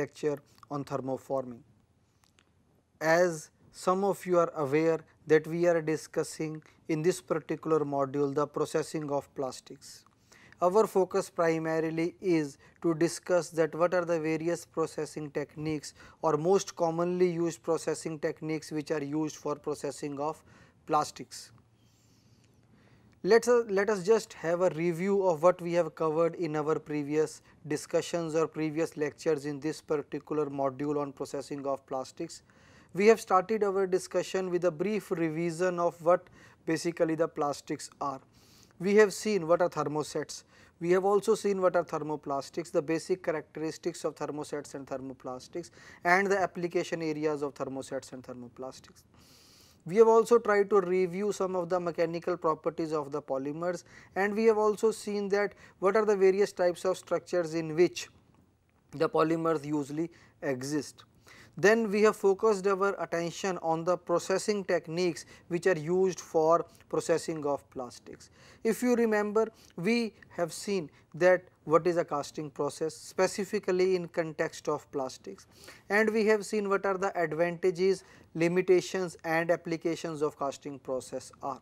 lecture on thermoforming. As some of you are aware that we are discussing in this particular module the processing of plastics. Our focus primarily is to discuss that what are the various processing techniques or most commonly used processing techniques which are used for processing of plastics. Let us, let us just have a review of what we have covered in our previous discussions or previous lectures in this particular module on processing of plastics. We have started our discussion with a brief revision of what basically the plastics are. We have seen what are thermosets. We have also seen what are thermoplastics, the basic characteristics of thermosets and thermoplastics and the application areas of thermosets and thermoplastics. We have also tried to review some of the mechanical properties of the polymers and we have also seen that what are the various types of structures in which the polymers usually exist. Then we have focused our attention on the processing techniques which are used for processing of plastics. If you remember, we have seen that what is a casting process specifically in context of plastics and we have seen what are the advantages, limitations and applications of casting process are.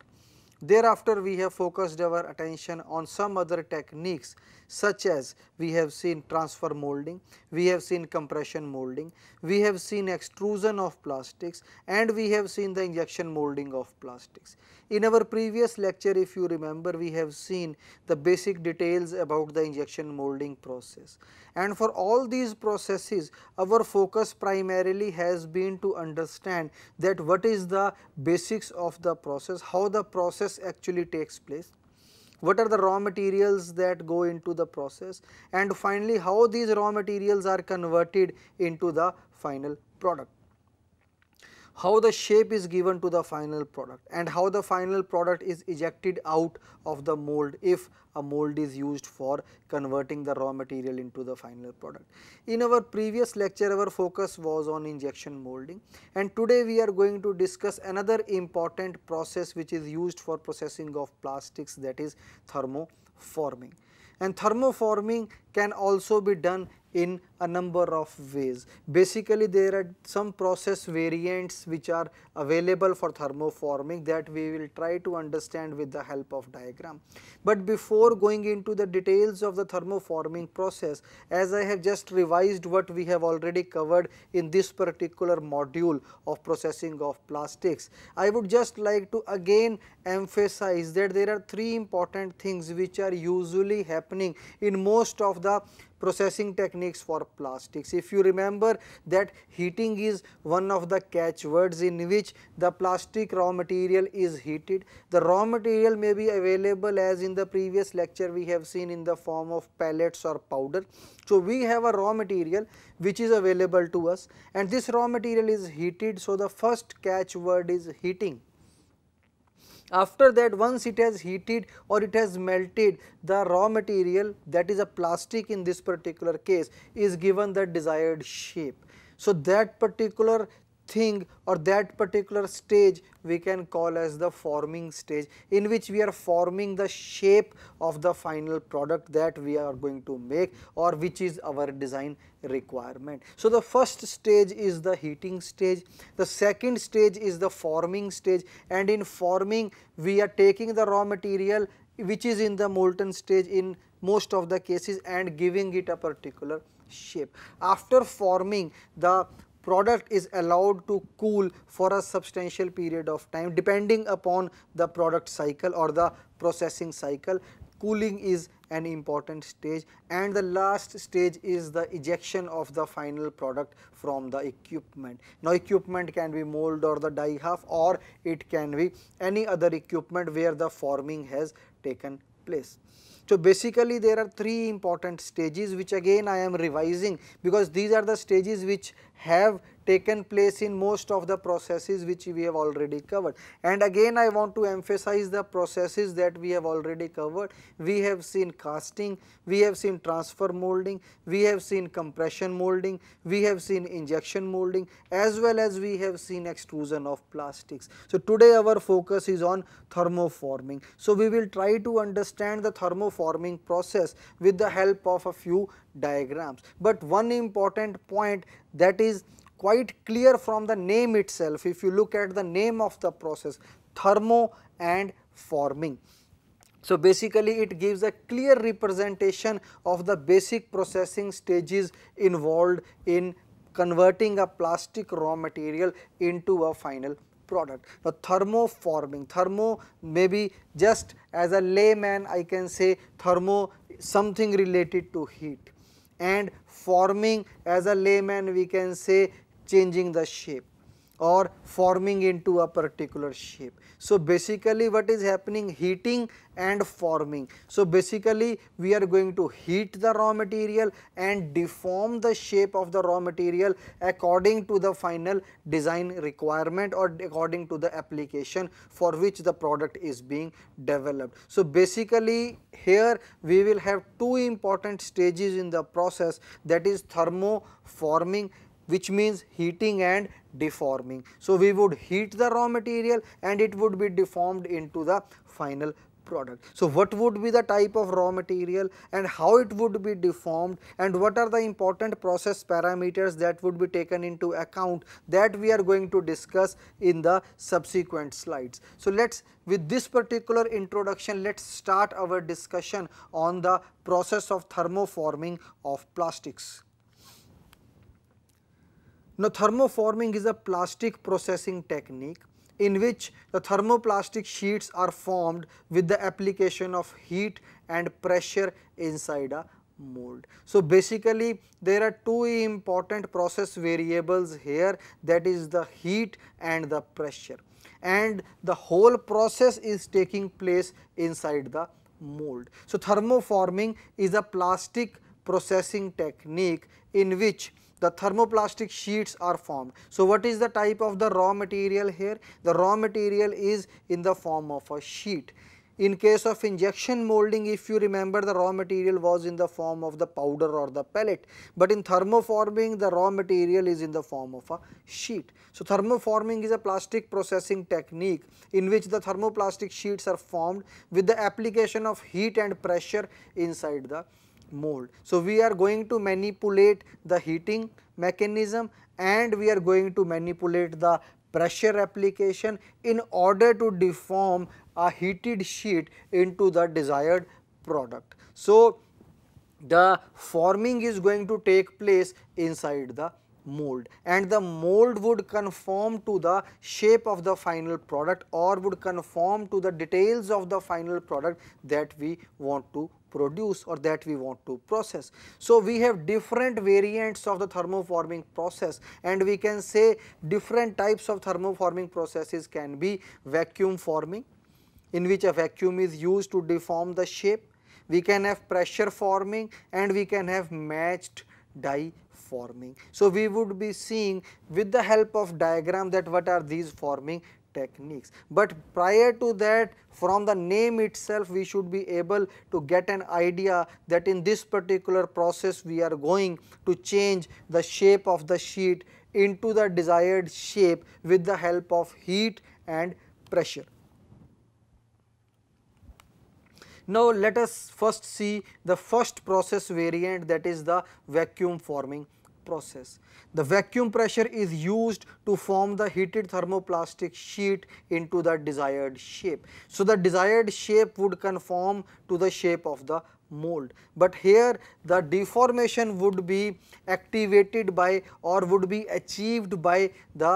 Thereafter, we have focused our attention on some other techniques such as we have seen transfer molding, we have seen compression molding, we have seen extrusion of plastics and we have seen the injection molding of plastics. In our previous lecture, if you remember, we have seen the basic details about the injection molding process. And for all these processes, our focus primarily has been to understand that what is the basics of the process, how the process process actually takes place, what are the raw materials that go into the process and finally how these raw materials are converted into the final product how the shape is given to the final product and how the final product is ejected out of the mold if a mold is used for converting the raw material into the final product. In our previous lecture our focus was on injection molding and today we are going to discuss another important process which is used for processing of plastics that is thermoforming. And thermoforming can also be done in a number of ways. Basically there are some process variants which are available for thermoforming that we will try to understand with the help of diagram. But before going into the details of the thermoforming process as I have just revised what we have already covered in this particular module of processing of plastics, I would just like to again emphasize that there are three important things which are usually happening in most of the processing techniques for plastics. If you remember that heating is one of the catchwords in which the plastic raw material is heated. The raw material may be available as in the previous lecture we have seen in the form of pellets or powder. So, we have a raw material which is available to us and this raw material is heated. So, the first catchword is heating. After that once it has heated or it has melted the raw material that is a plastic in this particular case is given the desired shape. So, that particular thing or that particular stage we can call as the forming stage in which we are forming the shape of the final product that we are going to make or which is our design requirement. So, the first stage is the heating stage, the second stage is the forming stage and in forming we are taking the raw material which is in the molten stage in most of the cases and giving it a particular shape. After forming the product is allowed to cool for a substantial period of time depending upon the product cycle or the processing cycle. Cooling is an important stage and the last stage is the ejection of the final product from the equipment. Now equipment can be mold or the die half or it can be any other equipment where the forming has taken place. So basically there are three important stages which again I am revising because these are the stages which have taken place in most of the processes which we have already covered. And again I want to emphasize the processes that we have already covered. We have seen casting, we have seen transfer molding, we have seen compression molding, we have seen injection molding as well as we have seen extrusion of plastics. So, today our focus is on thermoforming. So, we will try to understand the thermoforming process with the help of a few diagrams. But one important point that is quite clear from the name itself if you look at the name of the process thermo and forming. So, basically it gives a clear representation of the basic processing stages involved in converting a plastic raw material into a final product. Now, thermoforming, thermo maybe just as a layman I can say thermo something related to heat and forming as a layman we can say changing the shape or forming into a particular shape. So basically what is happening heating and forming. So basically we are going to heat the raw material and deform the shape of the raw material according to the final design requirement or according to the application for which the product is being developed. So basically here we will have two important stages in the process that is thermoforming which means heating and deforming. So, we would heat the raw material and it would be deformed into the final product. So, what would be the type of raw material and how it would be deformed and what are the important process parameters that would be taken into account that we are going to discuss in the subsequent slides. So, let us with this particular introduction let us start our discussion on the process of thermoforming of plastics. Now thermoforming is a plastic processing technique in which the thermoplastic sheets are formed with the application of heat and pressure inside a mold. So basically there are two important process variables here that is the heat and the pressure and the whole process is taking place inside the mold. So thermoforming is a plastic processing technique in which the thermoplastic sheets are formed. So, what is the type of the raw material here? The raw material is in the form of a sheet. In case of injection molding, if you remember the raw material was in the form of the powder or the pellet, but in thermoforming the raw material is in the form of a sheet. So, thermoforming is a plastic processing technique in which the thermoplastic sheets are formed with the application of heat and pressure inside the mold. So, we are going to manipulate the heating mechanism and we are going to manipulate the pressure application in order to deform a heated sheet into the desired product. So, the forming is going to take place inside the mold and the mold would conform to the shape of the final product or would conform to the details of the final product that we want to produce or that we want to process. So, we have different variants of the thermoforming process and we can say different types of thermoforming processes can be vacuum forming in which a vacuum is used to deform the shape, we can have pressure forming and we can have matched die forming. So, we would be seeing with the help of diagram that what are these forming techniques. But prior to that from the name itself we should be able to get an idea that in this particular process we are going to change the shape of the sheet into the desired shape with the help of heat and pressure. Now, let us first see the first process variant that is the vacuum forming process. The vacuum pressure is used to form the heated thermoplastic sheet into the desired shape. So, the desired shape would conform to the shape of the mold, but here the deformation would be activated by or would be achieved by the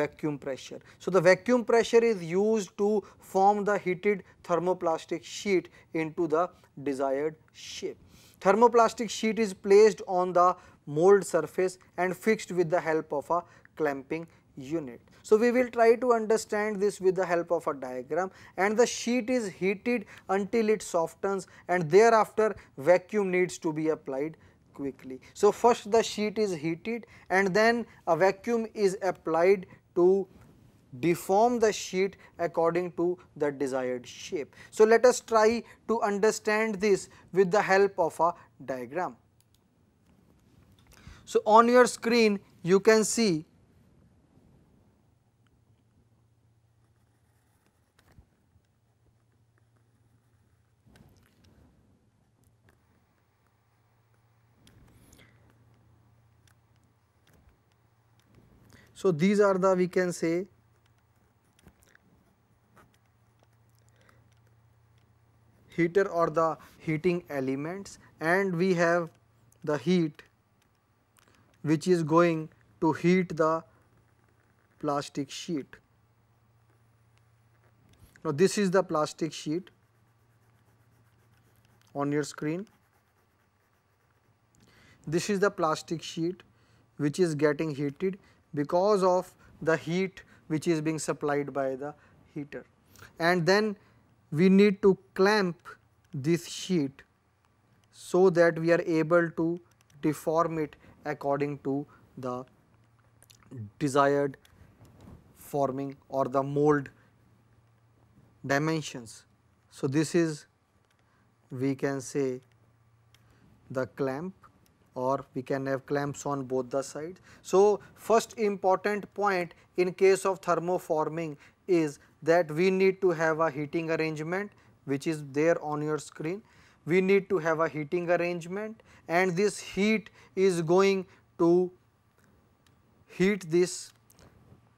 vacuum pressure. So, the vacuum pressure is used to form the heated thermoplastic sheet into the desired shape. Thermoplastic sheet is placed on the mold surface and fixed with the help of a clamping unit. So, we will try to understand this with the help of a diagram and the sheet is heated until it softens and thereafter vacuum needs to be applied quickly. So, first the sheet is heated and then a vacuum is applied to deform the sheet according to the desired shape. So, let us try to understand this with the help of a diagram. So, on your screen you can see So, these are the we can say heater or the heating elements and we have the heat which is going to heat the plastic sheet. Now this is the plastic sheet on your screen. This is the plastic sheet which is getting heated because of the heat which is being supplied by the heater. And then we need to clamp this sheet so that we are able to deform it according to the desired forming or the mold dimensions. So, this is we can say the clamp or we can have clamps on both the sides. So, first important point in case of thermoforming is that we need to have a heating arrangement which is there on your screen we need to have a heating arrangement and this heat is going to heat this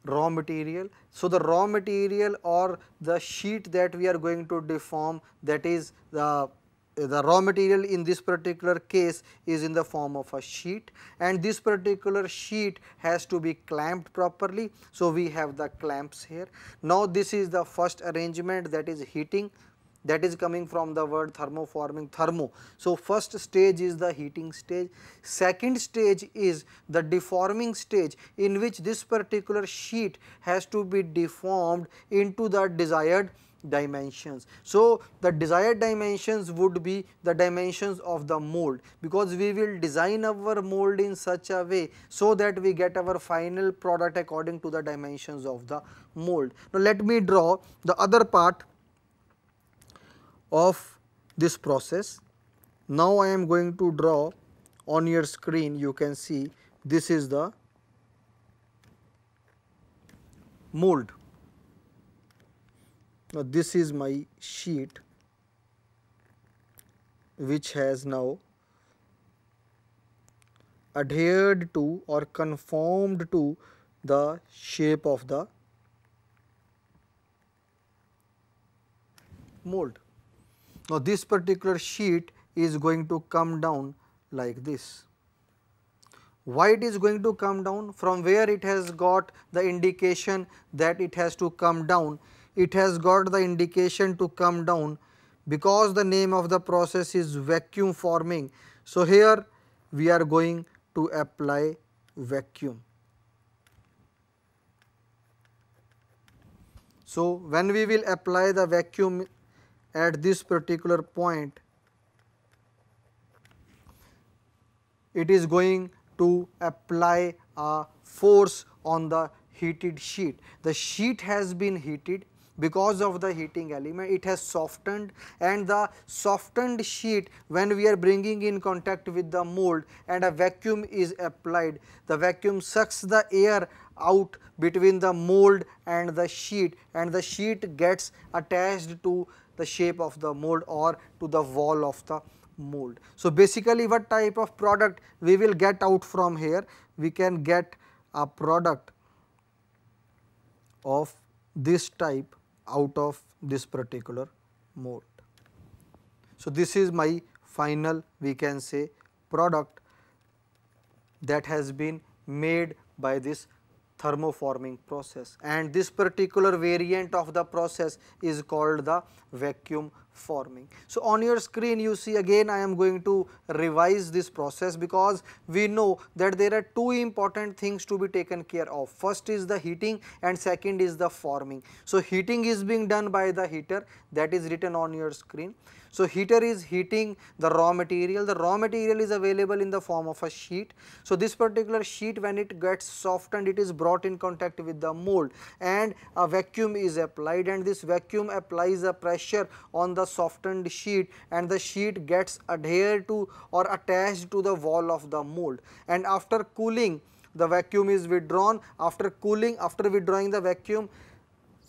raw material. So, the raw material or the sheet that we are going to deform that is the the raw material in this particular case is in the form of a sheet and this particular sheet has to be clamped properly. So, we have the clamps here. Now, this is the first arrangement that is heating that is coming from the word thermoforming thermo. So, first stage is the heating stage, second stage is the deforming stage in which this particular sheet has to be deformed into the desired dimensions. So, the desired dimensions would be the dimensions of the mold because we will design our mold in such a way so that we get our final product according to the dimensions of the mold. Now, let me draw the other part of this process. Now I am going to draw on your screen you can see this is the mold. Now this is my sheet which has now adhered to or conformed to the shape of the mold. Now, this particular sheet is going to come down like this. Why it is going to come down? From where it has got the indication that it has to come down? It has got the indication to come down because the name of the process is vacuum forming. So, here we are going to apply vacuum. So, when we will apply the vacuum at this particular point it is going to apply a force on the heated sheet. The sheet has been heated because of the heating element it has softened and the softened sheet when we are bringing in contact with the mold and a vacuum is applied the vacuum sucks the air out between the mold and the sheet and the sheet gets attached to the shape of the mold or to the wall of the mold. So, basically what type of product we will get out from here? We can get a product of this type out of this particular mold. So, this is my final we can say product that has been made by this thermoforming process and this particular variant of the process is called the vacuum forming. So, on your screen you see again I am going to revise this process because we know that there are two important things to be taken care of. First is the heating and second is the forming. So, heating is being done by the heater that is written on your screen. So, heater is heating the raw material, the raw material is available in the form of a sheet. So, this particular sheet when it gets softened it is brought in contact with the mold and a vacuum is applied and this vacuum applies a pressure on the softened sheet and the sheet gets adhered to or attached to the wall of the mold and after cooling the vacuum is withdrawn after cooling after withdrawing the vacuum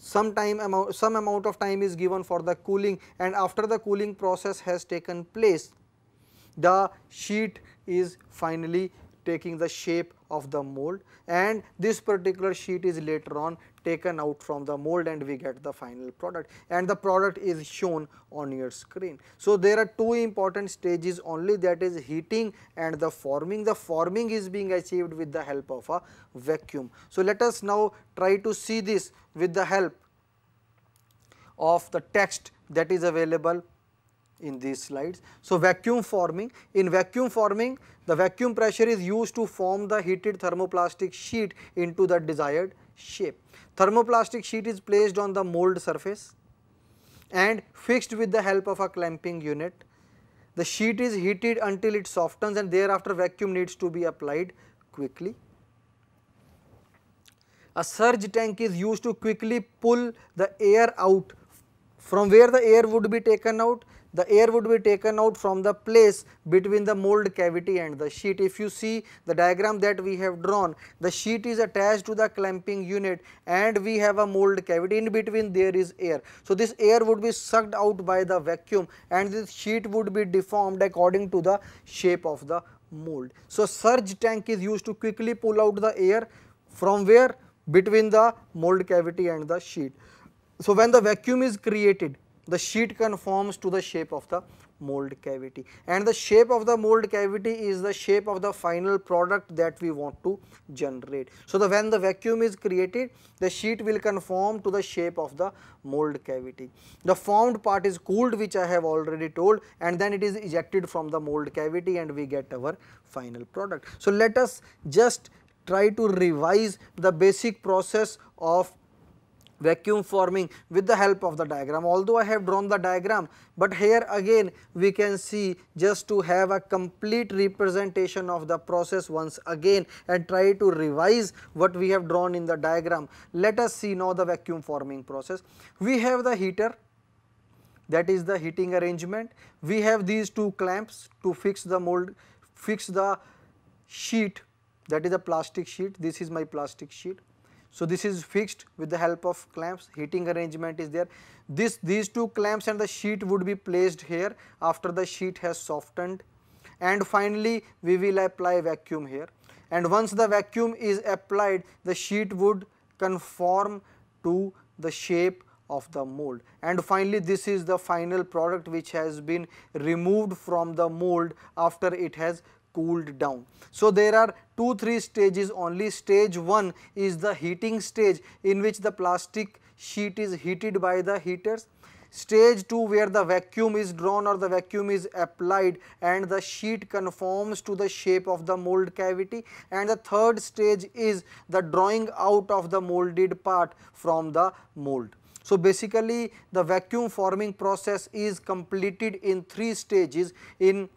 some time amount some amount of time is given for the cooling and after the cooling process has taken place the sheet is finally taking the shape of the mold and this particular sheet is later on taken out from the mold and we get the final product and the product is shown on your screen. So, there are two important stages only that is heating and the forming. The forming is being achieved with the help of a vacuum. So, let us now try to see this with the help of the text that is available in these slides. So, vacuum forming. In vacuum forming, the vacuum pressure is used to form the heated thermoplastic sheet into the desired shape. Thermoplastic sheet is placed on the mold surface and fixed with the help of a clamping unit. The sheet is heated until it softens and thereafter vacuum needs to be applied quickly. A surge tank is used to quickly pull the air out from where the air would be taken out the air would be taken out from the place between the mold cavity and the sheet. If you see the diagram that we have drawn, the sheet is attached to the clamping unit and we have a mold cavity in between there is air. So, this air would be sucked out by the vacuum and this sheet would be deformed according to the shape of the mold. So, surge tank is used to quickly pull out the air from where? Between the mold cavity and the sheet. So, when the vacuum is created, the sheet conforms to the shape of the mold cavity and the shape of the mold cavity is the shape of the final product that we want to generate. So, the when the vacuum is created the sheet will conform to the shape of the mold cavity. The formed part is cooled which I have already told and then it is ejected from the mold cavity and we get our final product. So, let us just try to revise the basic process of vacuum forming with the help of the diagram. Although I have drawn the diagram, but here again we can see just to have a complete representation of the process once again and try to revise what we have drawn in the diagram. Let us see now the vacuum forming process. We have the heater that is the heating arrangement. We have these two clamps to fix the mold, fix the sheet that is a plastic sheet, this is my plastic sheet so, this is fixed with the help of clamps, heating arrangement is there. This, these two clamps and the sheet would be placed here after the sheet has softened and finally, we will apply vacuum here and once the vacuum is applied, the sheet would conform to the shape of the mold and finally, this is the final product which has been removed from the mold after it has cooled down. So there are two three stages only stage 1 is the heating stage in which the plastic sheet is heated by the heaters. Stage 2 where the vacuum is drawn or the vacuum is applied and the sheet conforms to the shape of the mold cavity and the third stage is the drawing out of the molded part from the mold. So basically the vacuum forming process is completed in three stages in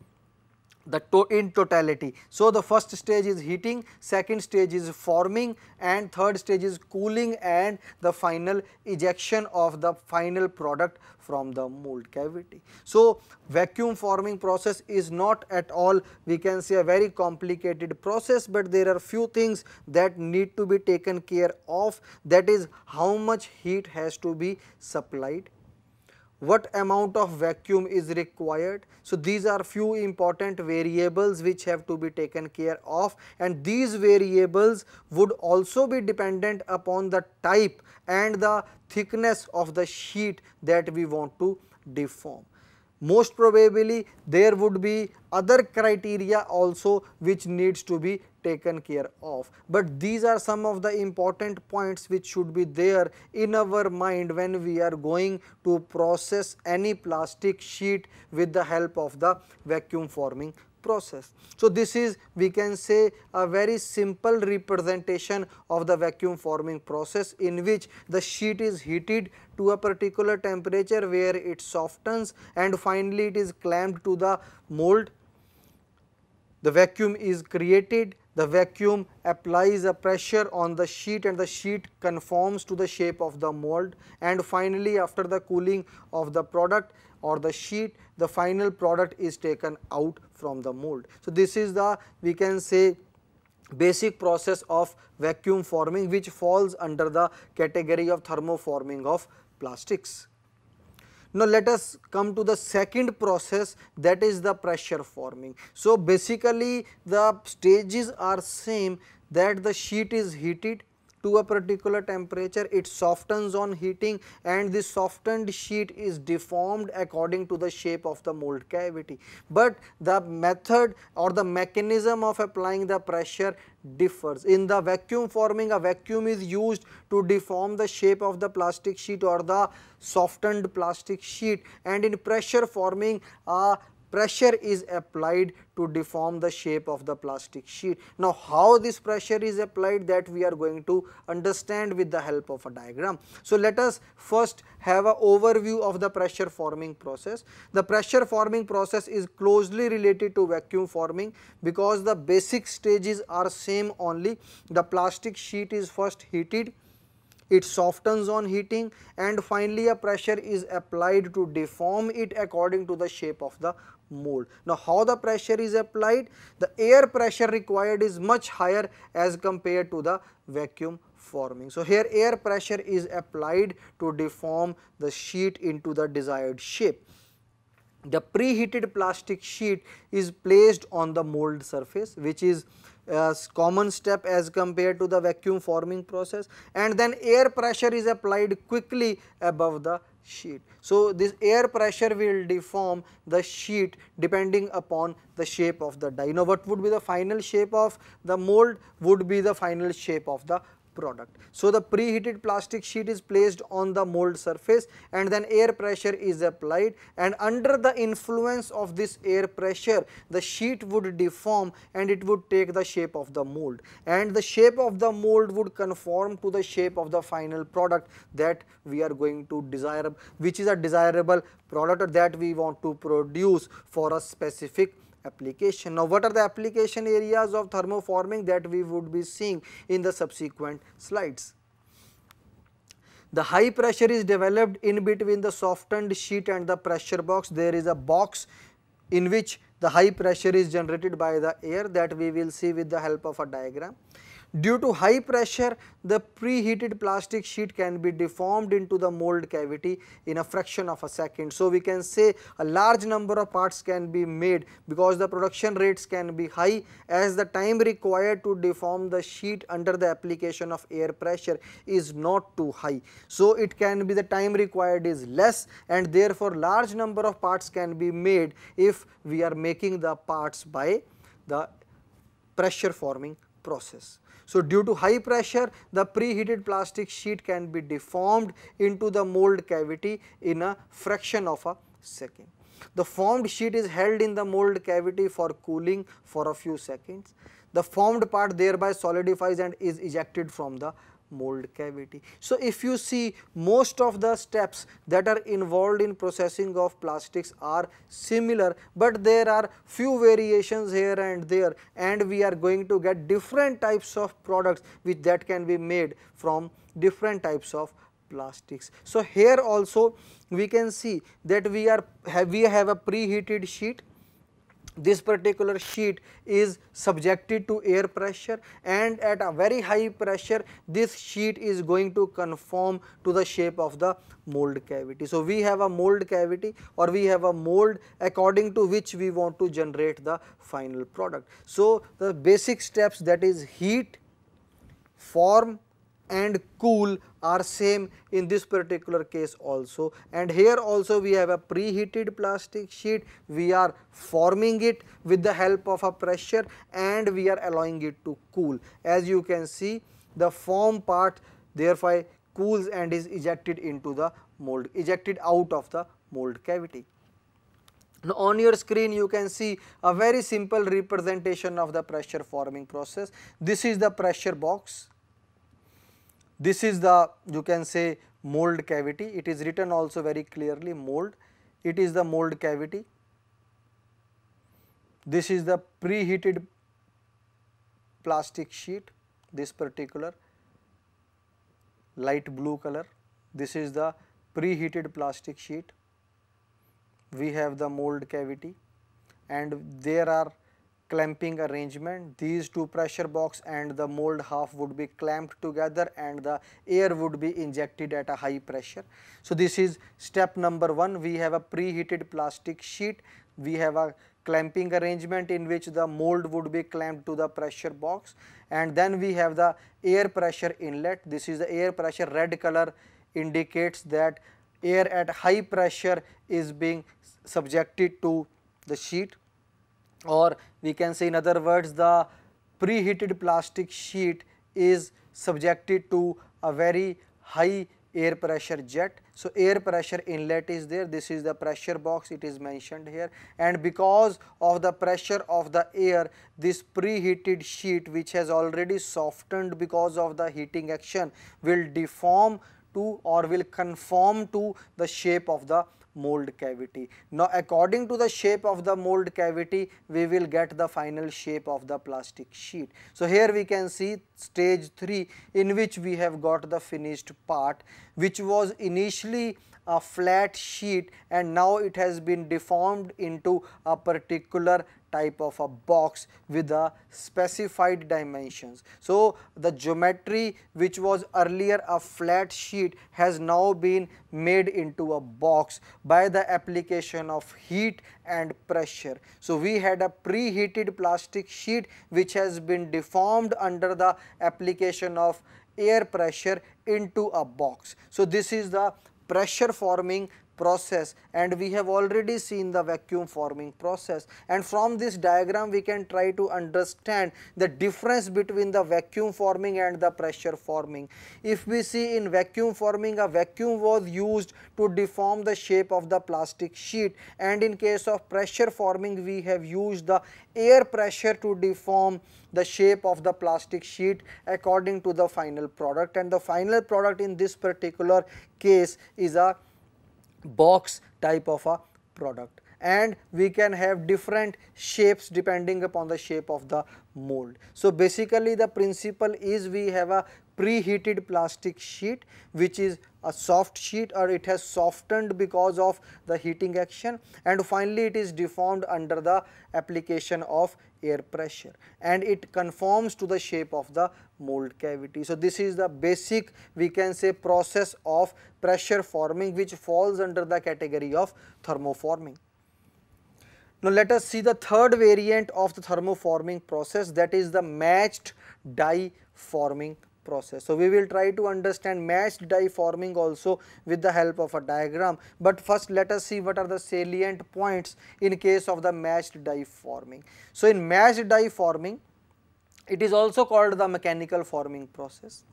the to in totality. So, the first stage is heating, second stage is forming and third stage is cooling and the final ejection of the final product from the mold cavity. So, vacuum forming process is not at all we can say a very complicated process, but there are few things that need to be taken care of that is how much heat has to be supplied what amount of vacuum is required. So, these are few important variables which have to be taken care of and these variables would also be dependent upon the type and the thickness of the sheet that we want to deform. Most probably there would be other criteria also which needs to be taken care of. But these are some of the important points which should be there in our mind when we are going to process any plastic sheet with the help of the vacuum forming process. So, this is we can say a very simple representation of the vacuum forming process in which the sheet is heated to a particular temperature where it softens and finally it is clamped to the mold. The vacuum is created the vacuum applies a pressure on the sheet and the sheet conforms to the shape of the mold and finally after the cooling of the product or the sheet the final product is taken out from the mold. So, this is the we can say basic process of vacuum forming which falls under the category of thermoforming of plastics. Now, let us come to the second process that is the pressure forming. So, basically the stages are same that the sheet is heated to a particular temperature, it softens on heating and this softened sheet is deformed according to the shape of the mold cavity. But the method or the mechanism of applying the pressure differs. In the vacuum forming, a vacuum is used to deform the shape of the plastic sheet or the softened plastic sheet and in pressure forming a pressure is applied to deform the shape of the plastic sheet. Now, how this pressure is applied that we are going to understand with the help of a diagram. So, let us first have an overview of the pressure forming process. The pressure forming process is closely related to vacuum forming because the basic stages are same only the plastic sheet is first heated it softens on heating and finally a pressure is applied to deform it according to the shape of the Mold. Now how the pressure is applied? The air pressure required is much higher as compared to the vacuum forming. So here air pressure is applied to deform the sheet into the desired shape. The preheated plastic sheet is placed on the mold surface which is a common step as compared to the vacuum forming process and then air pressure is applied quickly above the sheet. So, this air pressure will deform the sheet depending upon the shape of the die. Now, what would be the final shape of the mold would be the final shape of the product. So, the preheated plastic sheet is placed on the mold surface and then air pressure is applied and under the influence of this air pressure the sheet would deform and it would take the shape of the mold and the shape of the mold would conform to the shape of the final product that we are going to desire which is a desirable product that we want to produce for a specific application. Now, what are the application areas of thermoforming that we would be seeing in the subsequent slides? The high pressure is developed in between the softened sheet and the pressure box. There is a box in which the high pressure is generated by the air that we will see with the help of a diagram. Due to high pressure, the preheated plastic sheet can be deformed into the mold cavity in a fraction of a second. So, we can say a large number of parts can be made because the production rates can be high as the time required to deform the sheet under the application of air pressure is not too high. So, it can be the time required is less and therefore, large number of parts can be made if we are making the parts by the pressure forming process. So, due to high pressure the preheated plastic sheet can be deformed into the mold cavity in a fraction of a second. The formed sheet is held in the mold cavity for cooling for a few seconds. The formed part thereby solidifies and is ejected from the mold cavity. So, if you see most of the steps that are involved in processing of plastics are similar, but there are few variations here and there and we are going to get different types of products which that can be made from different types of plastics. So, here also we can see that we are have, we have a preheated sheet this particular sheet is subjected to air pressure and at a very high pressure this sheet is going to conform to the shape of the mold cavity. So, we have a mold cavity or we have a mold according to which we want to generate the final product. So, the basic steps that is heat, form, and cool are same in this particular case also and here also we have a preheated plastic sheet we are forming it with the help of a pressure and we are allowing it to cool as you can see the foam part thereby cools and is ejected into the mold ejected out of the mold cavity now, on your screen you can see a very simple representation of the pressure forming process this is the pressure box this is the you can say mold cavity, it is written also very clearly mold, it is the mold cavity. This is the preheated plastic sheet, this particular light blue color, this is the preheated plastic sheet, we have the mold cavity and there are clamping arrangement these two pressure box and the mold half would be clamped together and the air would be injected at a high pressure. So, this is step number 1 we have a preheated plastic sheet we have a clamping arrangement in which the mold would be clamped to the pressure box and then we have the air pressure inlet this is the air pressure red color indicates that air at high pressure is being subjected to the sheet or we can say in other words the preheated plastic sheet is subjected to a very high air pressure jet. So, air pressure inlet is there, this is the pressure box it is mentioned here and because of the pressure of the air this preheated sheet which has already softened because of the heating action will deform to or will conform to the shape of the mold cavity. Now according to the shape of the mold cavity we will get the final shape of the plastic sheet. So here we can see stage 3 in which we have got the finished part which was initially a flat sheet and now it has been deformed into a particular type of a box with a specified dimensions. So, the geometry which was earlier a flat sheet has now been made into a box by the application of heat and pressure. So, we had a preheated plastic sheet which has been deformed under the application of air pressure into a box. So, this is the pressure forming process and we have already seen the vacuum forming process and from this diagram we can try to understand the difference between the vacuum forming and the pressure forming. If we see in vacuum forming a vacuum was used to deform the shape of the plastic sheet and in case of pressure forming we have used the air pressure to deform the shape of the plastic sheet according to the final product and the final product in this particular case is a box type of a product and we can have different shapes depending upon the shape of the mold. So, basically the principle is we have a preheated plastic sheet which is a soft sheet or it has softened because of the heating action and finally it is deformed under the application of air pressure and it conforms to the shape of the mold cavity. So, this is the basic we can say process of pressure forming which falls under the category of thermoforming. Now, let us see the third variant of the thermoforming process that is the matched die forming process. So, we will try to understand matched die forming also with the help of a diagram, but first let us see what are the salient points in case of the matched die forming. So, in matched die forming, it is also called the mechanical forming process.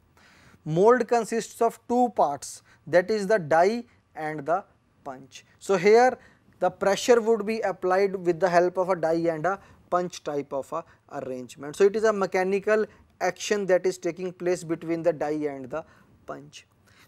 Mold consists of two parts that is the die and the punch. So, here the pressure would be applied with the help of a die and a punch type of a arrangement. So, it is a mechanical action that is taking place between the die and the punch.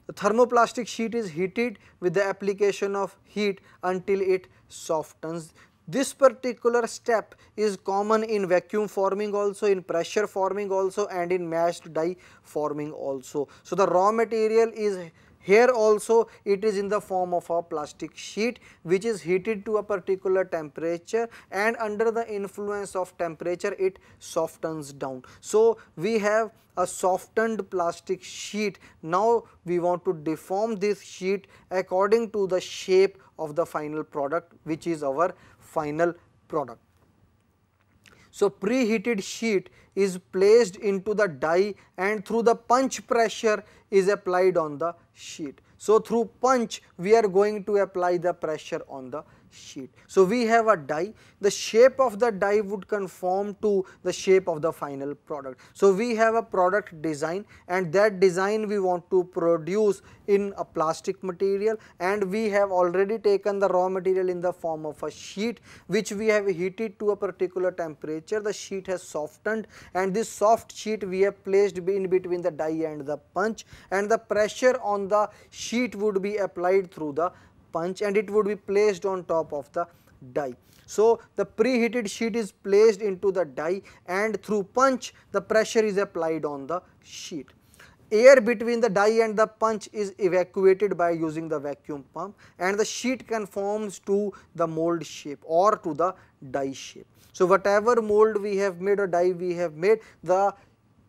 The thermoplastic sheet is heated with the application of heat until it softens. This particular step is common in vacuum forming also, in pressure forming also and in mashed die forming also. So, the raw material is here also it is in the form of a plastic sheet which is heated to a particular temperature and under the influence of temperature it softens down. So, we have a softened plastic sheet. Now, we want to deform this sheet according to the shape of the final product which is our final product. So, preheated sheet is placed into the die and through the punch pressure is applied on the sheet. So, through punch we are going to apply the pressure on the sheet. So, we have a die, the shape of the die would conform to the shape of the final product. So, we have a product design and that design we want to produce in a plastic material and we have already taken the raw material in the form of a sheet which we have heated to a particular temperature, the sheet has softened and this soft sheet we have placed in between the die and the punch and the pressure on the sheet would be applied through the punch and it would be placed on top of the die. So, the preheated sheet is placed into the die and through punch the pressure is applied on the sheet. Air between the die and the punch is evacuated by using the vacuum pump and the sheet conforms to the mold shape or to the die shape. So, whatever mold we have made or die we have made the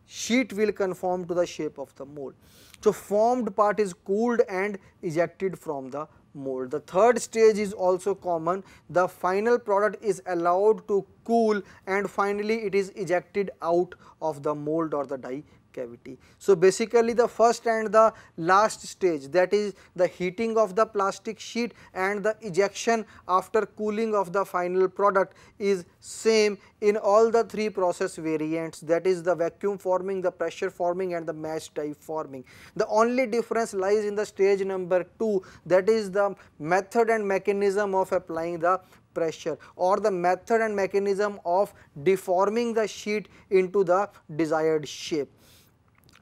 sheet will conform to the shape of the mold. So, formed part is cooled and ejected from the more. The third stage is also common. The final product is allowed to cool and finally it is ejected out of the mold or the die cavity. So, basically the first and the last stage that is the heating of the plastic sheet and the ejection after cooling of the final product is same in all the three process variants that is the vacuum forming, the pressure forming and the mass type forming. The only difference lies in the stage number 2 that is the method and mechanism of applying the pressure or the method and mechanism of deforming the sheet into the desired shape.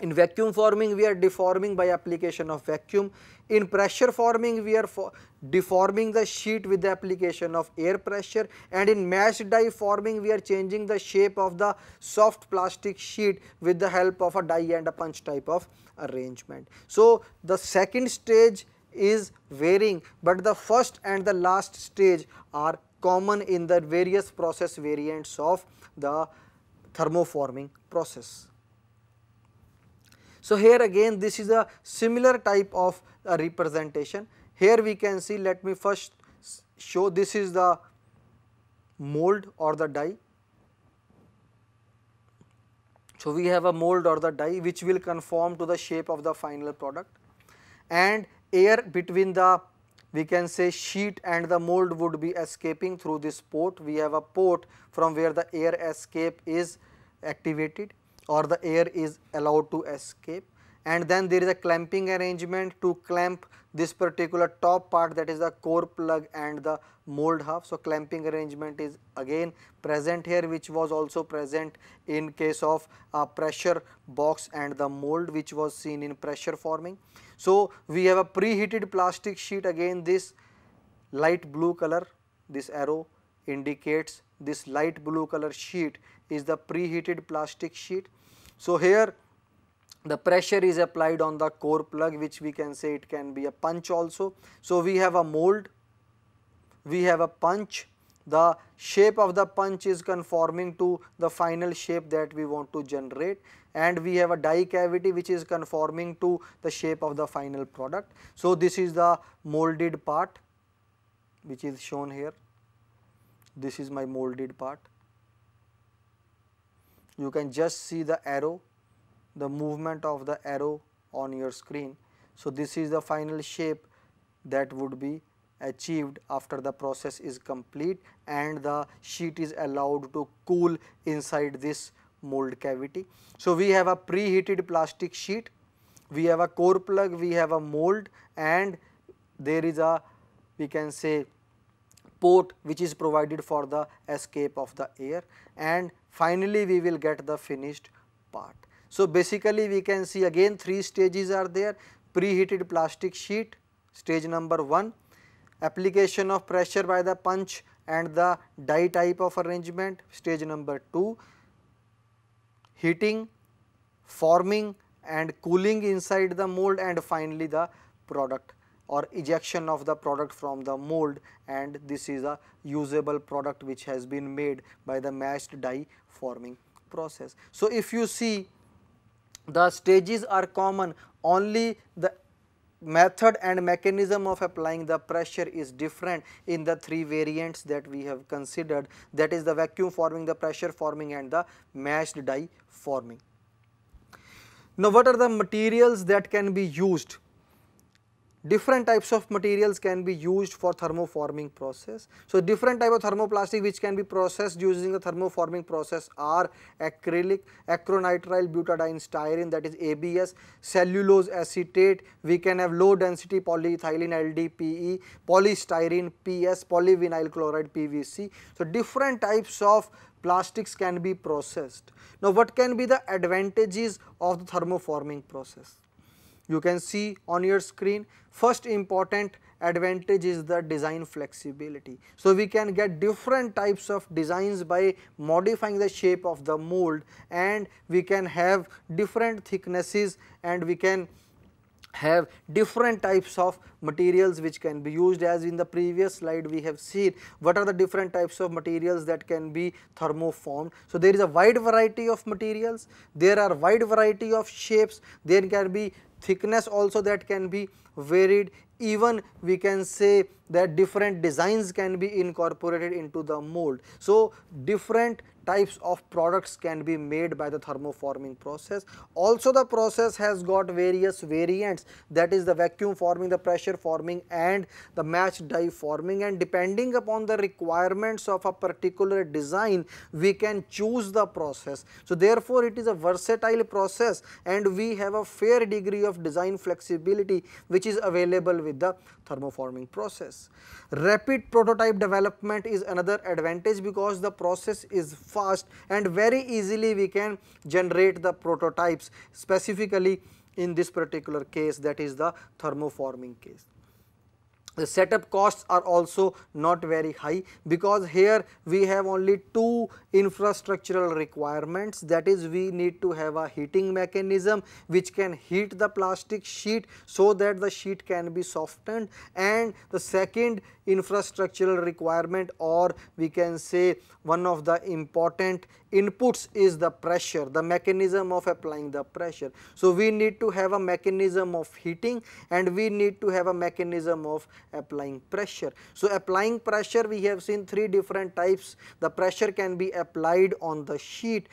In vacuum forming, we are deforming by application of vacuum. In pressure forming, we are for deforming the sheet with the application of air pressure. And in mesh die forming, we are changing the shape of the soft plastic sheet with the help of a die and a punch type of arrangement. So, the second stage is varying, but the first and the last stage are common in the various process variants of the thermoforming process. So, here again this is a similar type of uh, representation. Here we can see let me first show this is the mold or the die. So, we have a mold or the die which will conform to the shape of the final product and air between the we can say sheet and the mold would be escaping through this port. We have a port from where the air escape is activated or the air is allowed to escape and then there is a clamping arrangement to clamp this particular top part that is the core plug and the mold half. So, clamping arrangement is again present here which was also present in case of uh, pressure box and the mold which was seen in pressure forming. So, we have a preheated plastic sheet again this light blue color this arrow indicates this light blue color sheet is the preheated plastic sheet. So, here the pressure is applied on the core plug which we can say it can be a punch also. So, we have a mold, we have a punch, the shape of the punch is conforming to the final shape that we want to generate and we have a die cavity which is conforming to the shape of the final product. So, this is the molded part which is shown here, this is my molded part you can just see the arrow the movement of the arrow on your screen. So, this is the final shape that would be achieved after the process is complete and the sheet is allowed to cool inside this mold cavity. So, we have a preheated plastic sheet, we have a core plug, we have a mold and there is a we can say port which is provided for the escape of the air and finally we will get the finished part. So, basically we can see again three stages are there preheated plastic sheet stage number 1, application of pressure by the punch and the die type of arrangement stage number 2, heating, forming and cooling inside the mold and finally the product or ejection of the product from the mold and this is a usable product which has been made by the matched die forming process. So, if you see the stages are common only the method and mechanism of applying the pressure is different in the three variants that we have considered that is the vacuum forming, the pressure forming and the matched die forming. Now, what are the materials that can be used different types of materials can be used for thermoforming process. So, different type of thermoplastic which can be processed using the thermoforming process are acrylic, acronitrile butadiene styrene that is ABS, cellulose acetate, we can have low density polyethylene LDPE, polystyrene PS, polyvinyl chloride PVC. So, different types of plastics can be processed. Now, what can be the advantages of the thermoforming process? you can see on your screen. First important advantage is the design flexibility. So, we can get different types of designs by modifying the shape of the mold and we can have different thicknesses and we can have different types of materials which can be used as in the previous slide we have seen what are the different types of materials that can be thermoformed. So, there is a wide variety of materials, there are wide variety of shapes, there can be thickness also that can be varied even we can say that different designs can be incorporated into the mold. So, different types of products can be made by the thermoforming process. Also the process has got various variants that is the vacuum forming, the pressure forming and the match die forming and depending upon the requirements of a particular design we can choose the process. So therefore it is a versatile process and we have a fair degree of design flexibility which is available with the thermoforming process. Rapid prototype development is another advantage because the process is fast and very easily we can generate the prototypes specifically in this particular case that is the thermoforming case the setup costs are also not very high because here we have only two infrastructural requirements that is we need to have a heating mechanism which can heat the plastic sheet so that the sheet can be softened and the second infrastructural requirement or we can say one of the important inputs is the pressure, the mechanism of applying the pressure. So, we need to have a mechanism of heating and we need to have a mechanism of applying pressure. So, applying pressure we have seen three different types, the pressure can be applied on the sheet.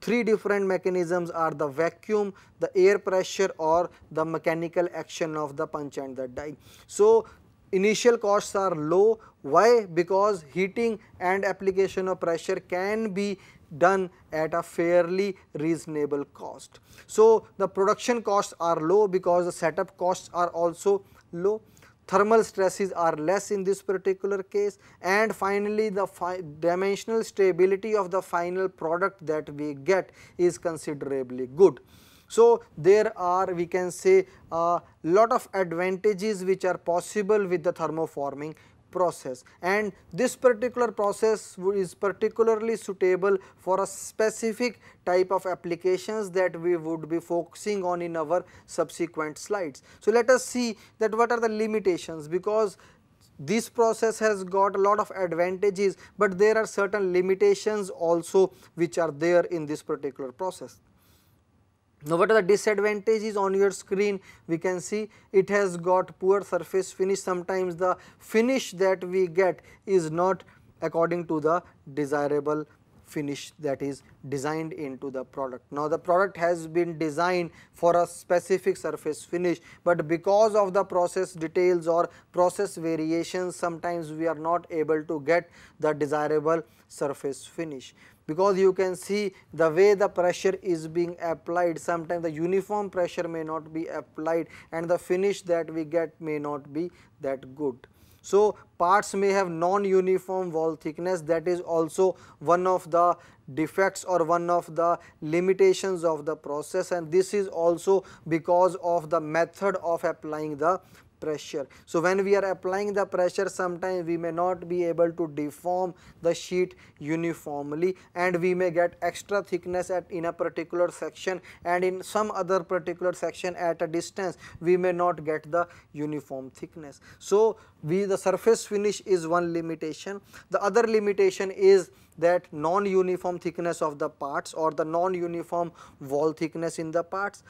Three different mechanisms are the vacuum, the air pressure or the mechanical action of the punch and the die. So, initial costs are low. Why? Because heating and application of pressure can be done at a fairly reasonable cost. So, the production costs are low because the setup costs are also low thermal stresses are less in this particular case and finally the fi dimensional stability of the final product that we get is considerably good. So, there are we can say a uh, lot of advantages which are possible with the thermoforming process and this particular process is particularly suitable for a specific type of applications that we would be focusing on in our subsequent slides. So, let us see that what are the limitations because this process has got a lot of advantages, but there are certain limitations also which are there in this particular process. Now, what are the disadvantages on your screen? We can see it has got poor surface finish. Sometimes the finish that we get is not according to the desirable finish that is designed into the product. Now, the product has been designed for a specific surface finish, but because of the process details or process variations, sometimes we are not able to get the desirable surface finish because you can see the way the pressure is being applied sometimes the uniform pressure may not be applied and the finish that we get may not be that good. So, parts may have non-uniform wall thickness that is also one of the defects or one of the limitations of the process and this is also because of the method of applying the pressure. So when we are applying the pressure sometimes we may not be able to deform the sheet uniformly and we may get extra thickness at in a particular section and in some other particular section at a distance we may not get the uniform thickness. So we the surface finish is one limitation. The other limitation is that non-uniform thickness of the parts or the non-uniform wall thickness in the parts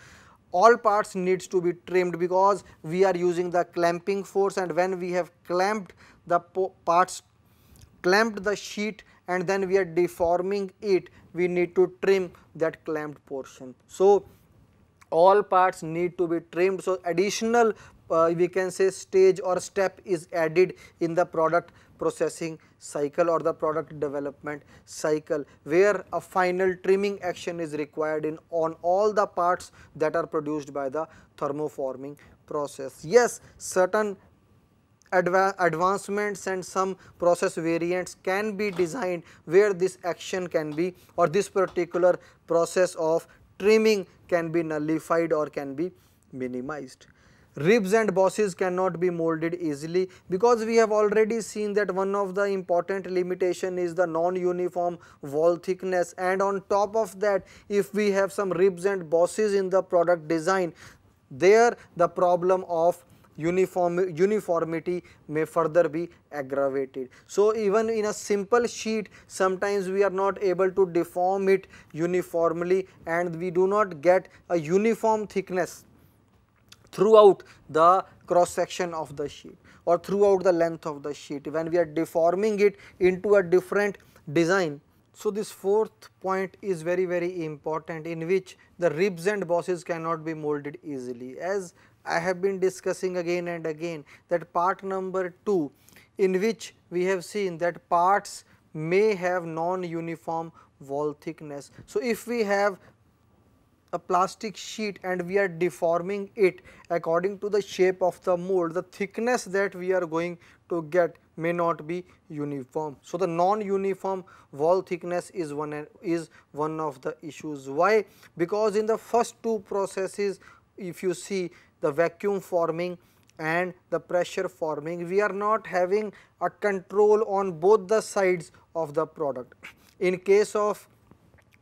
all parts needs to be trimmed because we are using the clamping force and when we have clamped the parts clamped the sheet and then we are deforming it we need to trim that clamped portion. So, all parts need to be trimmed. So, additional uh, we can say stage or step is added in the product processing cycle or the product development cycle where a final trimming action is required in on all the parts that are produced by the thermoforming process. Yes, certain advancements and some process variants can be designed where this action can be or this particular process of trimming can be nullified or can be minimized ribs and bosses cannot be molded easily because we have already seen that one of the important limitation is the non-uniform wall thickness and on top of that if we have some ribs and bosses in the product design there the problem of uniform uniformity may further be aggravated. So, even in a simple sheet sometimes we are not able to deform it uniformly and we do not get a uniform thickness throughout the cross section of the sheet or throughout the length of the sheet when we are deforming it into a different design. So, this fourth point is very very important in which the ribs and bosses cannot be molded easily as I have been discussing again and again that part number 2 in which we have seen that parts may have non-uniform wall thickness. So, if we have a plastic sheet and we are deforming it according to the shape of the mold, the thickness that we are going to get may not be uniform. So, the non-uniform wall thickness is one is one of the issues. Why? Because in the first two processes, if you see the vacuum forming and the pressure forming, we are not having a control on both the sides of the product. In case of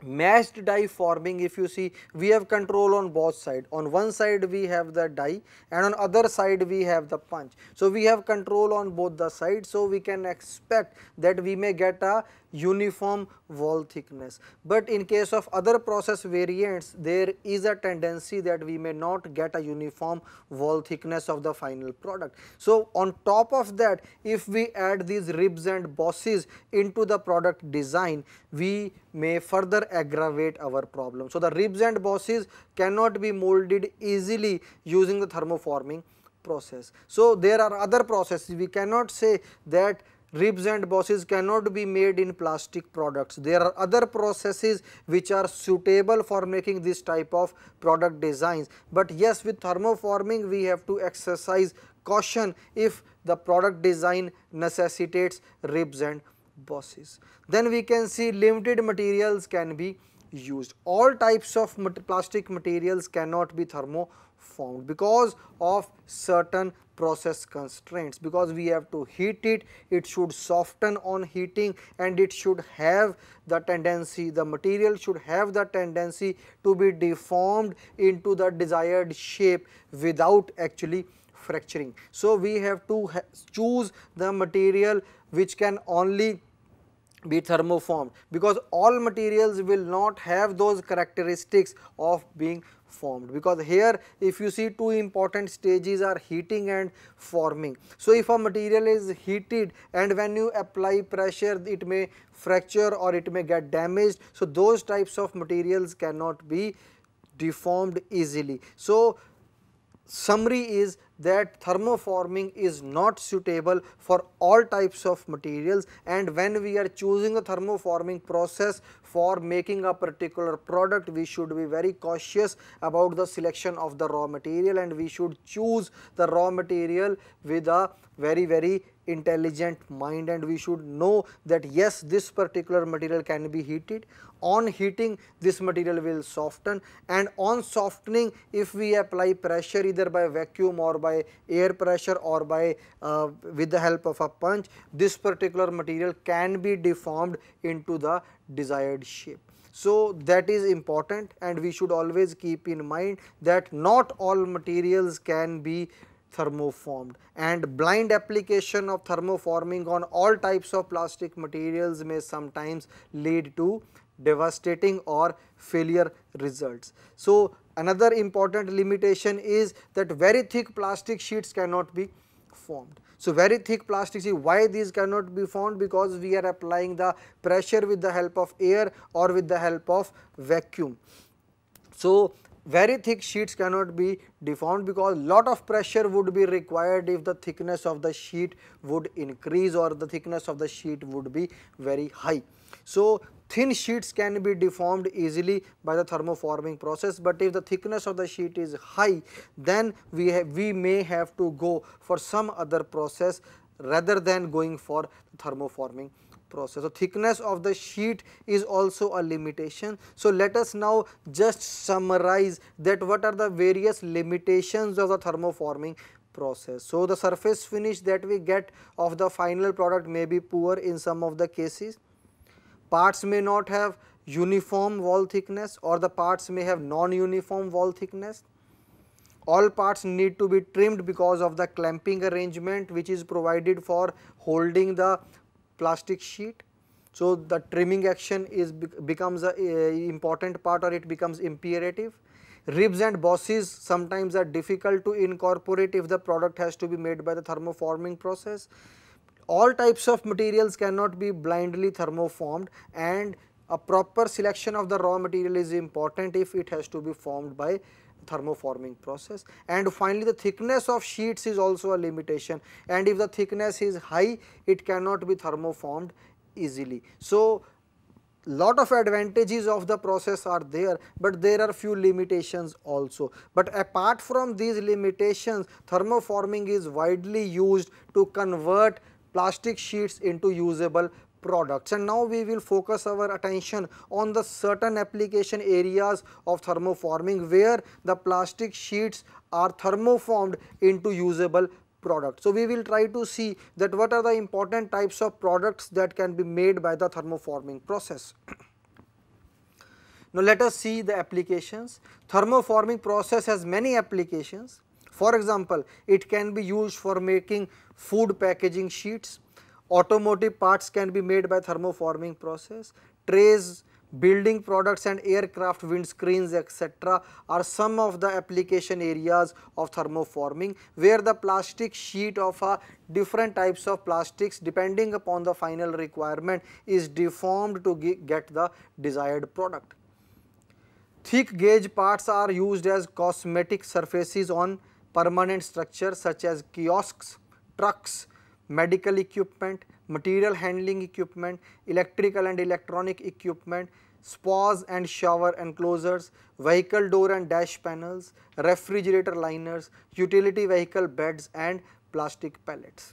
matched die forming if you see we have control on both side on one side we have the die and on other side we have the punch so we have control on both the sides so we can expect that we may get a uniform wall thickness. But in case of other process variants, there is a tendency that we may not get a uniform wall thickness of the final product. So, on top of that, if we add these ribs and bosses into the product design, we may further aggravate our problem. So, the ribs and bosses cannot be molded easily using the thermoforming process. So, there are other processes. We cannot say that ribs and bosses cannot be made in plastic products. There are other processes which are suitable for making this type of product designs. But yes, with thermoforming we have to exercise caution if the product design necessitates ribs and bosses. Then we can see limited materials can be used. All types of plastic materials cannot be thermoformed formed because of certain process constraints because we have to heat it, it should soften on heating and it should have the tendency, the material should have the tendency to be deformed into the desired shape without actually fracturing. So, we have to ha choose the material which can only be thermoformed because all materials will not have those characteristics of being formed because here if you see two important stages are heating and forming. So, if a material is heated and when you apply pressure it may fracture or it may get damaged. So, those types of materials cannot be deformed easily. So, summary is that thermoforming is not suitable for all types of materials and when we are choosing a thermoforming process for making a particular product we should be very cautious about the selection of the raw material and we should choose the raw material with a very very intelligent mind and we should know that yes this particular material can be heated on heating this material will soften and on softening if we apply pressure either by vacuum or by air pressure or by uh, with the help of a punch this particular material can be deformed into the desired shape. So, that is important and we should always keep in mind that not all materials can be thermoformed and blind application of thermoforming on all types of plastic materials may sometimes lead to devastating or failure results. So, another important limitation is that very thick plastic sheets cannot be formed. So, very thick plastic sheet why these cannot be formed because we are applying the pressure with the help of air or with the help of vacuum. So, very thick sheets cannot be deformed because lot of pressure would be required if the thickness of the sheet would increase or the thickness of the sheet would be very high. So, thin sheets can be deformed easily by the thermoforming process but if the thickness of the sheet is high then we have, we may have to go for some other process rather than going for thermoforming process. The thickness of the sheet is also a limitation. So, let us now just summarize that what are the various limitations of the thermoforming process. So, the surface finish that we get of the final product may be poor in some of the cases. Parts may not have uniform wall thickness or the parts may have non-uniform wall thickness. All parts need to be trimmed because of the clamping arrangement which is provided for holding the plastic sheet. So, the trimming action is becomes a, a important part or it becomes imperative. Ribs and bosses sometimes are difficult to incorporate if the product has to be made by the thermoforming process. All types of materials cannot be blindly thermoformed and a proper selection of the raw material is important if it has to be formed by thermoforming process. And finally, the thickness of sheets is also a limitation and if the thickness is high, it cannot be thermoformed easily. So, lot of advantages of the process are there, but there are few limitations also. But apart from these limitations, thermoforming is widely used to convert plastic sheets into usable products and now we will focus our attention on the certain application areas of thermoforming where the plastic sheets are thermoformed into usable product. So, we will try to see that what are the important types of products that can be made by the thermoforming process. now, let us see the applications. Thermoforming process has many applications. For example, it can be used for making food packaging sheets, automotive parts can be made by thermoforming process, trays, building products and aircraft windscreens etc. are some of the application areas of thermoforming where the plastic sheet of a different types of plastics depending upon the final requirement is deformed to get the desired product. Thick gauge parts are used as cosmetic surfaces on permanent structures such as kiosks, trucks, medical equipment, material handling equipment, electrical and electronic equipment, spas and shower enclosures, vehicle door and dash panels, refrigerator liners, utility vehicle beds and plastic pallets.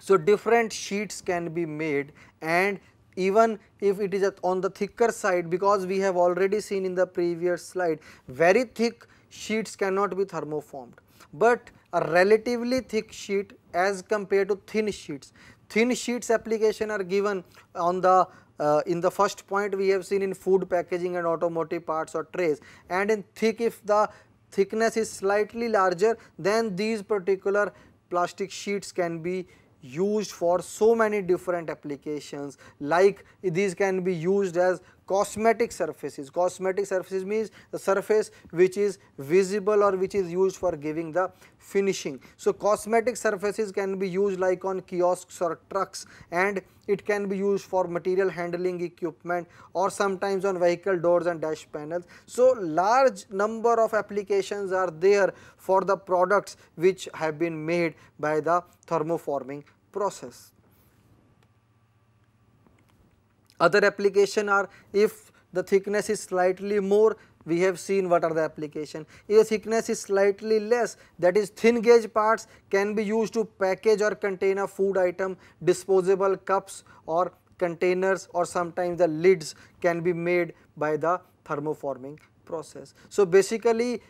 So, different sheets can be made and even if it is on the thicker side because we have already seen in the previous slide very thick sheets cannot be thermoformed, but a relatively thick sheet as compared to thin sheets. Thin sheets application are given on the uh, in the first point we have seen in food packaging and automotive parts or trays and in thick if the thickness is slightly larger then these particular plastic sheets can be used for so many different applications like these can be used as cosmetic surfaces. Cosmetic surfaces means the surface which is visible or which is used for giving the finishing. So, cosmetic surfaces can be used like on kiosks or trucks and it can be used for material handling equipment or sometimes on vehicle doors and dash panels. So, large number of applications are there for the products which have been made by the thermoforming process. Other application are if the thickness is slightly more we have seen what are the application. If thickness is slightly less that is thin gauge parts can be used to package or contain a food item, disposable cups or containers or sometimes the lids can be made by the thermoforming process. So, basically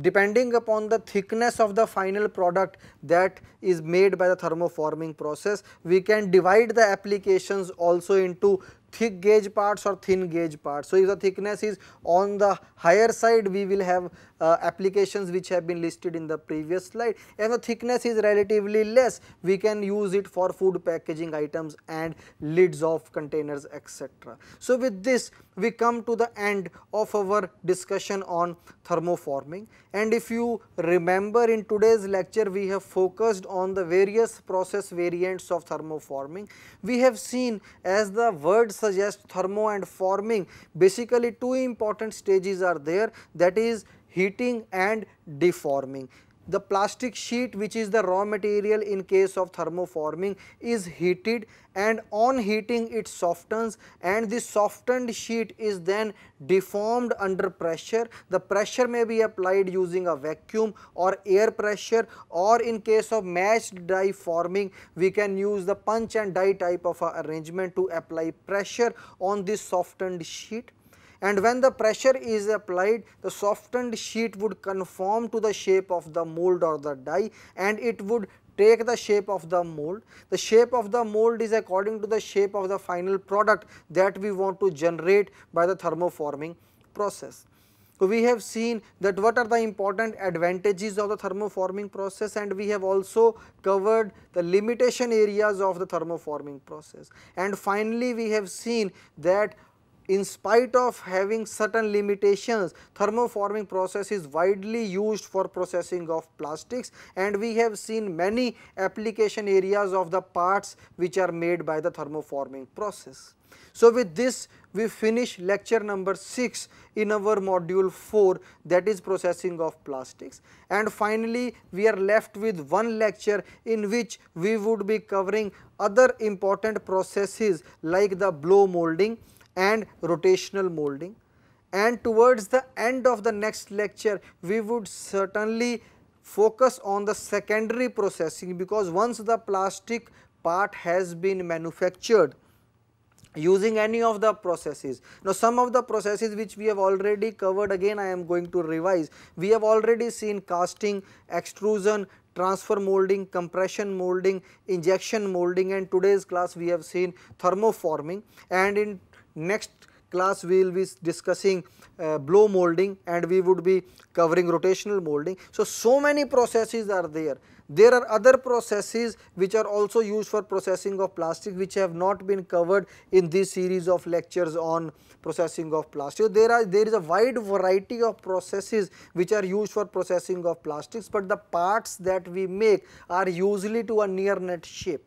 depending upon the thickness of the final product that is made by the thermoforming process, we can divide the applications also into thick gauge parts or thin gauge parts. So, if the thickness is on the higher side we will have uh, applications which have been listed in the previous slide. If the thickness is relatively less, we can use it for food packaging items and lids of containers etc. So, with this we come to the end of our discussion on thermoforming and if you remember in today's lecture we have focused on the various process variants of thermoforming. We have seen as the word suggests thermo and forming basically two important stages are there that is heating and deforming. The plastic sheet which is the raw material in case of thermoforming is heated and on heating it softens and the softened sheet is then deformed under pressure. The pressure may be applied using a vacuum or air pressure or in case of matched die forming we can use the punch and die type of arrangement to apply pressure on this softened sheet and when the pressure is applied the softened sheet would conform to the shape of the mold or the die and it would take the shape of the mold. The shape of the mold is according to the shape of the final product that we want to generate by the thermoforming process. So, we have seen that what are the important advantages of the thermoforming process and we have also covered the limitation areas of the thermoforming process. And finally, we have seen that in spite of having certain limitations thermoforming process is widely used for processing of plastics and we have seen many application areas of the parts which are made by the thermoforming process. So, with this we finish lecture number 6 in our module 4 that is processing of plastics and finally, we are left with one lecture in which we would be covering other important processes like the blow molding and rotational molding and towards the end of the next lecture we would certainly focus on the secondary processing because once the plastic part has been manufactured using any of the processes. Now some of the processes which we have already covered again I am going to revise. We have already seen casting, extrusion, transfer molding, compression molding, injection molding and today's class we have seen thermoforming and in Next class we will be discussing uh, blow molding and we would be covering rotational molding. So, so many processes are there. There are other processes which are also used for processing of plastic which have not been covered in this series of lectures on processing of plastic. There are there is a wide variety of processes which are used for processing of plastics but the parts that we make are usually to a near net shape.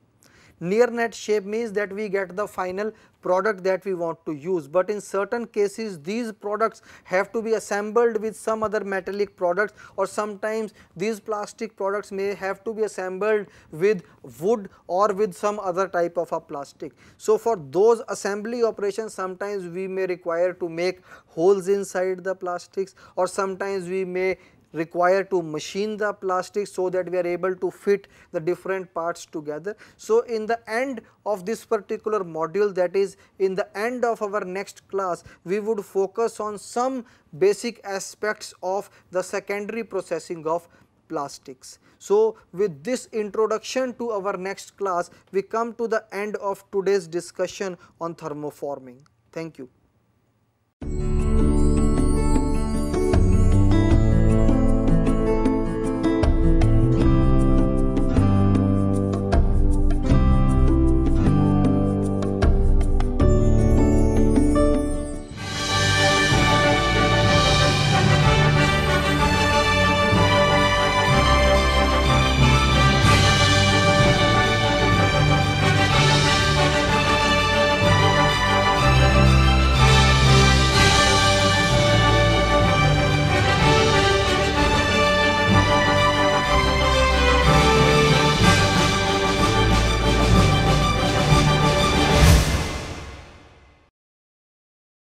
Near net shape means that we get the final product that we want to use but in certain cases these products have to be assembled with some other metallic products or sometimes these plastic products may have to be assembled with wood or with some other type of a plastic. So, for those assembly operations sometimes we may require to make holes inside the plastics or sometimes we may require to machine the plastic so that we are able to fit the different parts together. So, in the end of this particular module that is in the end of our next class, we would focus on some basic aspects of the secondary processing of plastics. So, with this introduction to our next class, we come to the end of today's discussion on thermoforming. Thank you.